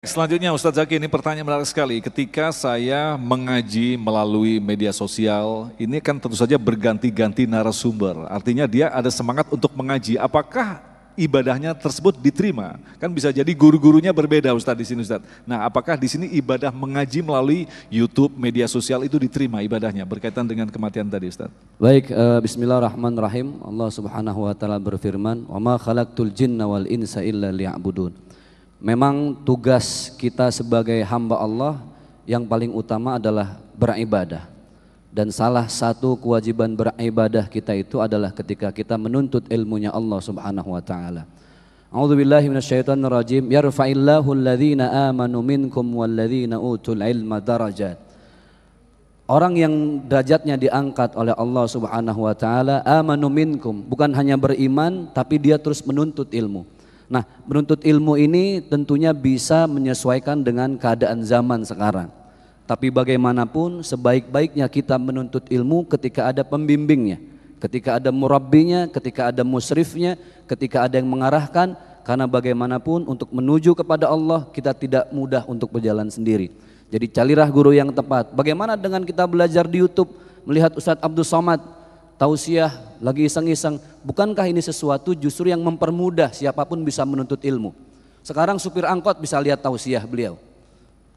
Selanjutnya Ustadz Zaki ini pertanyaan menarik sekali. Ketika saya mengaji melalui media sosial, ini kan tentu saja berganti-ganti narasumber. Artinya dia ada semangat untuk mengaji. Apakah ibadahnya tersebut diterima? Kan bisa jadi guru-gurunya berbeda Ustadz di sini Ustadz. Nah apakah di sini ibadah mengaji melalui Youtube, media sosial itu diterima ibadahnya berkaitan dengan kematian tadi Ustadz? Baik, uh, Bismillahirrahmanirrahim. Allah subhanahu wa ta'ala berfirman, وَمَا خَلَقْتُ الْجِنَّ وَالْإِنْسَ إِلَّا لِيَعْبُدُونَ Memang tugas kita sebagai hamba Allah yang paling utama adalah beribadah. Dan salah satu kewajiban beribadah kita itu adalah ketika kita menuntut ilmunya Allah Subhanahu wa taala. A'udzu billahi minasyaitonir rajim. Yarfa'illahu alladhina amanu minkum walladhina utul ilma darajat. Orang yang derajatnya diangkat oleh Allah Subhanahu wa taala amanu minkum, bukan hanya beriman tapi dia terus menuntut ilmu. Nah, menuntut ilmu ini tentunya bisa menyesuaikan dengan keadaan zaman sekarang. Tapi bagaimanapun sebaik-baiknya kita menuntut ilmu ketika ada pembimbingnya, ketika ada murabbinya, ketika ada musrifnya, ketika ada yang mengarahkan karena bagaimanapun untuk menuju kepada Allah kita tidak mudah untuk berjalan sendiri. Jadi carilah guru yang tepat. Bagaimana dengan kita belajar di YouTube melihat Ustadz Abdul Somad tausiah, lagi iseng-iseng. Bukankah ini sesuatu justru yang mempermudah siapapun bisa menuntut ilmu? Sekarang supir angkot bisa lihat tausiah beliau.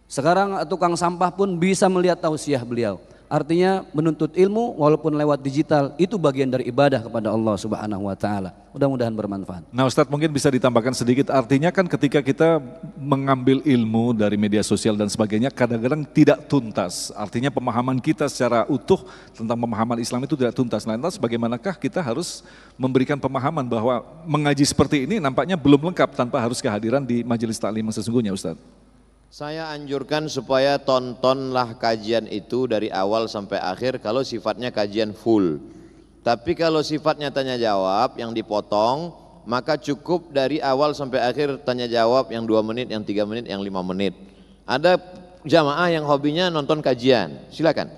Sekarang tukang sampah pun bisa melihat tausiah beliau. Artinya menuntut ilmu walaupun lewat digital itu bagian dari ibadah kepada Allah Subhanahu wa taala. Mudah-mudahan bermanfaat. Nah, Ustadz mungkin bisa ditambahkan sedikit artinya kan ketika kita mengambil ilmu dari media sosial dan sebagainya kadang-kadang tidak tuntas. Artinya pemahaman kita secara utuh tentang pemahaman Islam itu tidak tuntas. Nah, entah bagaimanakah kita harus memberikan pemahaman bahwa mengaji seperti ini nampaknya belum lengkap tanpa harus kehadiran di majelis taklim sesungguhnya, Ustadz? Saya anjurkan supaya tontonlah kajian itu dari awal sampai akhir kalau sifatnya kajian full. Tapi kalau sifatnya tanya jawab yang dipotong, maka cukup dari awal sampai akhir tanya jawab yang dua menit, yang tiga menit, yang lima menit. Ada jamaah yang hobinya nonton kajian, silakan.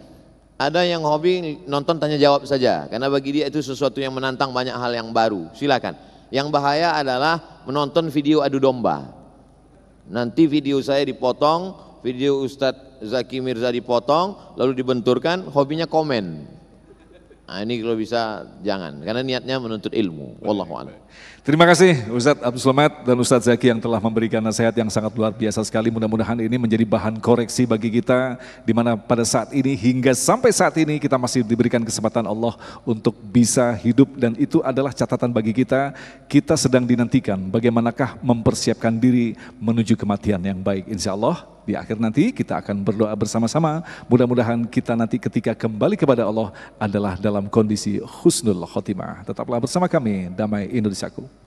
Ada yang hobi nonton tanya jawab saja, karena bagi dia itu sesuatu yang menantang banyak hal yang baru, silakan. Yang bahaya adalah menonton video adu domba. Nanti video saya dipotong, video Ustadz Zaki Mirza dipotong, lalu dibenturkan, hobinya komen. Nah, ini kalau bisa jangan, karena niatnya menuntut ilmu. Wallahualam. Terima kasih Ustadz Abdul Somad dan Ustadz Zaki yang telah memberikan nasihat yang sangat luar biasa sekali. Mudah-mudahan ini menjadi bahan koreksi bagi kita di mana pada saat ini hingga sampai saat ini kita masih diberikan kesempatan Allah untuk bisa hidup dan itu adalah catatan bagi kita. Kita sedang dinantikan bagaimanakah mempersiapkan diri menuju kematian yang baik insya Allah di akhir nanti kita akan berdoa bersama-sama. Mudah-mudahan kita nanti ketika kembali kepada Allah adalah dalam kondisi husnul khotimah. Tetaplah bersama kami, damai Indonesiaku.